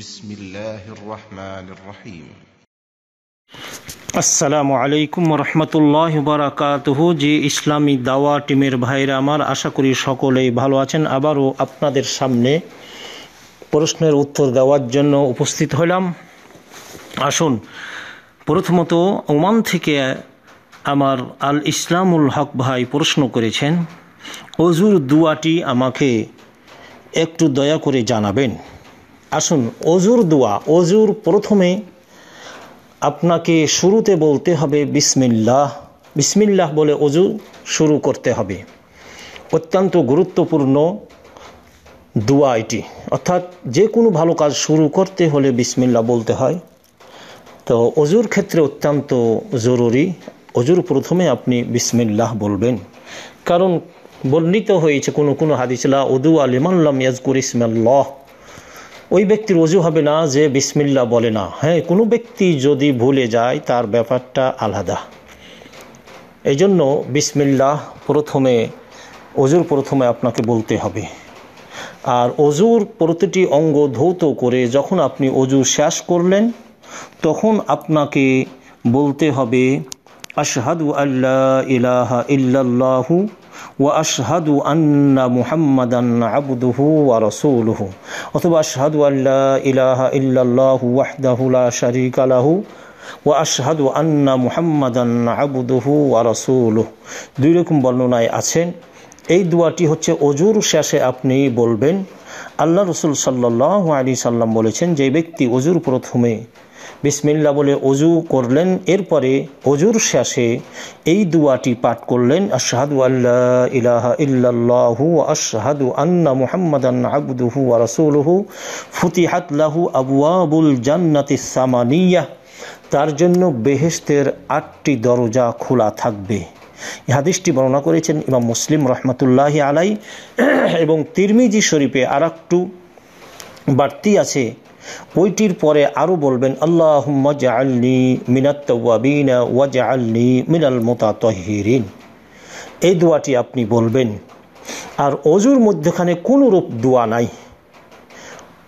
بسم الله الرحمن الرحيم আলাইকুম রহমতুল্লাহ বারাকাতহ যে ইসলামী দাওয়া টিমের ভাইরা আমার আশা করি সকলেই ভালো আছেন আবারও আপনাদের সামনে প্রশ্নের উত্তর দেওয়ার জন্য উপস্থিত হইলাম আসুন প্রথমত ওমান থেকে আমার আল ইসলামুল হক ভাই প্রশ্ন করেছেন অজুর দুয়াটি আমাকে একটু দয়া করে জানাবেন আসুন অজুর দোয়া অজুর প্রথমে আপনাকে শুরুতে বলতে হবে বিসমিল্লাহ বিসমিল্লাহ বলে অজু শুরু করতে হবে অত্যন্ত গুরুত্বপূর্ণ দোয়া এটি অর্থাৎ যে কোনো ভালো কাজ শুরু করতে হলে বিসমিল্লা বলতে হয় তো অজুর ক্ষেত্রে অত্যন্ত জরুরি অজুর প্রথমে আপনি বিসমিল্লাহ বলবেন কারণ বর্ণিত হয়েছে কোনো কোনো হাদিসলা উদু আলিমাল্লাম ইয়াজকুর ইসমাল্লাহ ওই ব্যক্তির অজু হবে না যে বিসমিল্লা বলে না হ্যাঁ কোনো ব্যক্তি যদি ভুলে যায় তার ব্যাপারটা আলাদা এই জন্য বিসমিল্লা প্রথমে অজুর প্রথমে আপনাকে বলতে হবে আর অজুর প্রতিটি অঙ্গ ধৌত করে যখন আপনি অজু শেষ করলেন তখন আপনাকে বলতে হবে আশহাদু আল্লাহ ইলাহা ইল্লাল্লাহু ওয়া আশহাদু আন্না মুহাম্মাদান আবদুহু ওয়া রাসূলুহু অথবা আশহাদু আল্লাহ ইলাহা ইল্লাল্লাহু ওয়াহদাহু লা শারীকা লাহু আশহাদু আন্না মুহাম্মাদান আবদুহু ওয়া রাসূলুহু দুই রকম বর্ণনায় আছে এই দোয়াটি হচ্ছে অজুর শেষে আপনি বলবেন আল্লাহ রসুল সাল্লাহ আলী সাল্লাম বলেছেন যে ব্যক্তি অজুর প্রথমে বিসমিল্লা বলে অজু করলেন এরপরে অজুর শেষে এই দুয়াটি পাঠ করলেন আশাহাদু আল্লাহ ইলাহা আশাহাদু আন্না মুহাম্মাদান আবদুহু রসুলহু ফুতিহাত লাহু আবু আবুল জান্নাতি সামানিয়া তার জন্য বেহেস্তের আটটি দরজা খোলা থাকবে ইহাদিসটি বর্ণনা করেছেন ইমাম মুসলিম রহমতুল্লাহ আলাই এবং তিরমিজি শরীফে আর একটু বাড়তি আছে ওইটির পরে আরো বলবেন আল্লাহ মজাআল্লি মিনাত্তাবিনা ওয়াজাআল্লি মিনাল তহিরিন এই দোয়াটি আপনি বলবেন আর অজুর মধ্যখানে রূপ দোয়া নাই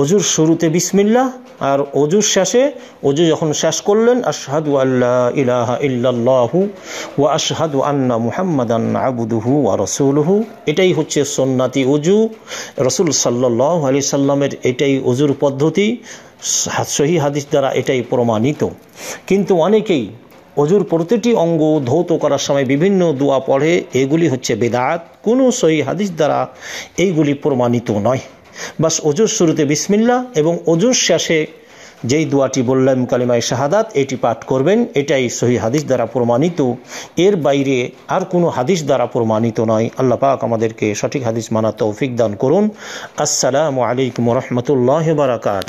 অজুর শুরুতে বিসমিল্লা আর অজু শেষে অজু যখন শেষ করলেন আশহাদু আল্লাহ ইলাহ ইল্লাহু ও আশহাদু আন্না মুহাম্মাদান আবুদুহু ওয়া রসুলহু এটাই হচ্ছে সোননাতি অজু রসুল সাল্লাহ আলি সাল্লামের এটাই অজুর পদ্ধতি সহি হাদিস দ্বারা এটাই প্রমাণিত কিন্তু অনেকেই অজুর প্রতিটি অঙ্গ ধৌত করার সময় বিভিন্ন দোয়া পড়ে এগুলি হচ্ছে বেদাত কোনো সহি হাদিস দ্বারা এইগুলি প্রমাণিত নয় বাস অজুর শুরুতে বিসমিল্লা এবং অজুর শেষে যেই দোয়াটি বললাম কালিমায় শাহাদাত এটি পাঠ করবেন এটাই সহি হাদিস দ্বারা প্রমাণিত এর বাইরে আর কোনো হাদিস দ্বারা প্রমাণিত নয় আল্লাহ পাক আমাদেরকে সঠিক হাদিস মানা তৌফিক দান করুন আসসালামু আলাইকুম রহমতুল্লাহ বারাকাত